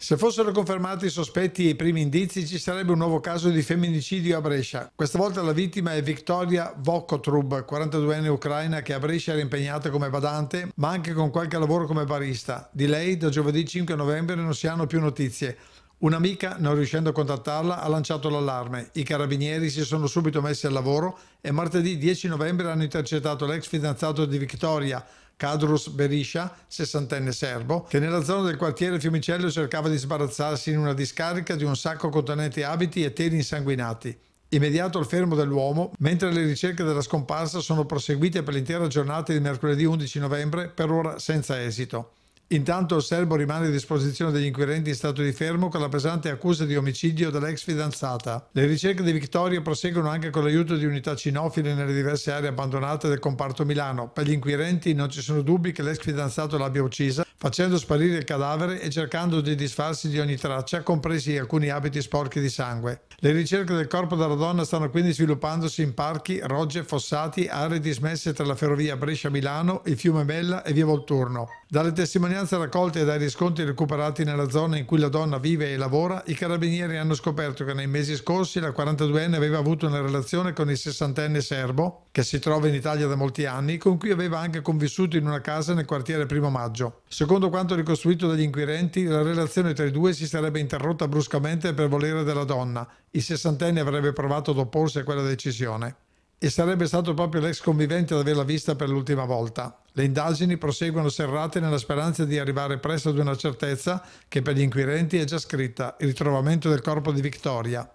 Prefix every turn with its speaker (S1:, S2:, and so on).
S1: Se fossero confermati i sospetti e i primi indizi, ci sarebbe un nuovo caso di femminicidio a Brescia. Questa volta la vittima è Victoria Vokotrub, 42enne ucraina che a Brescia era impegnata come badante, ma anche con qualche lavoro come barista. Di lei, da giovedì 5 novembre, non si hanno più notizie. Un'amica, non riuscendo a contattarla, ha lanciato l'allarme. I carabinieri si sono subito messi al lavoro e martedì 10 novembre hanno intercettato l'ex fidanzato di Victoria, Kadrus Berisha, sessantenne serbo, che nella zona del quartiere Fiumicello cercava di sbarazzarsi in una discarica di un sacco contenente abiti e teli insanguinati. Immediato al fermo dell'uomo, mentre le ricerche della scomparsa sono proseguite per l'intera giornata di mercoledì 11 novembre, per ora senza esito. Intanto il serbo rimane a disposizione degli inquirenti in stato di fermo con la pesante accusa di omicidio dell'ex fidanzata. Le ricerche di Vittorio proseguono anche con l'aiuto di unità cinofile nelle diverse aree abbandonate del comparto Milano. Per gli inquirenti non ci sono dubbi che l'ex fidanzato l'abbia uccisa, facendo sparire il cadavere e cercando di disfarsi di ogni traccia, compresi alcuni abiti sporchi di sangue. Le ricerche del corpo della donna stanno quindi sviluppandosi in parchi, rogge, fossati, aree dismesse tra la ferrovia Brescia-Milano, il fiume Mella e via Volturno. Dalle testimonianze raccolte e dai riscontri recuperati nella zona in cui la donna vive e lavora, i carabinieri hanno scoperto che nei mesi scorsi la 42enne aveva avuto una relazione con il 60enne serbo, che si trova in Italia da molti anni, con cui aveva anche convissuto in una casa nel quartiere Primo Maggio. Secondo quanto ricostruito dagli inquirenti, la relazione tra i due si sarebbe interrotta bruscamente per volere della donna. Il 60enne avrebbe provato ad opporsi a quella decisione e sarebbe stato proprio l'ex convivente ad averla vista per l'ultima volta. Le indagini proseguono serrate nella speranza di arrivare presto ad una certezza che per gli inquirenti è già scritta, il ritrovamento del corpo di Victoria.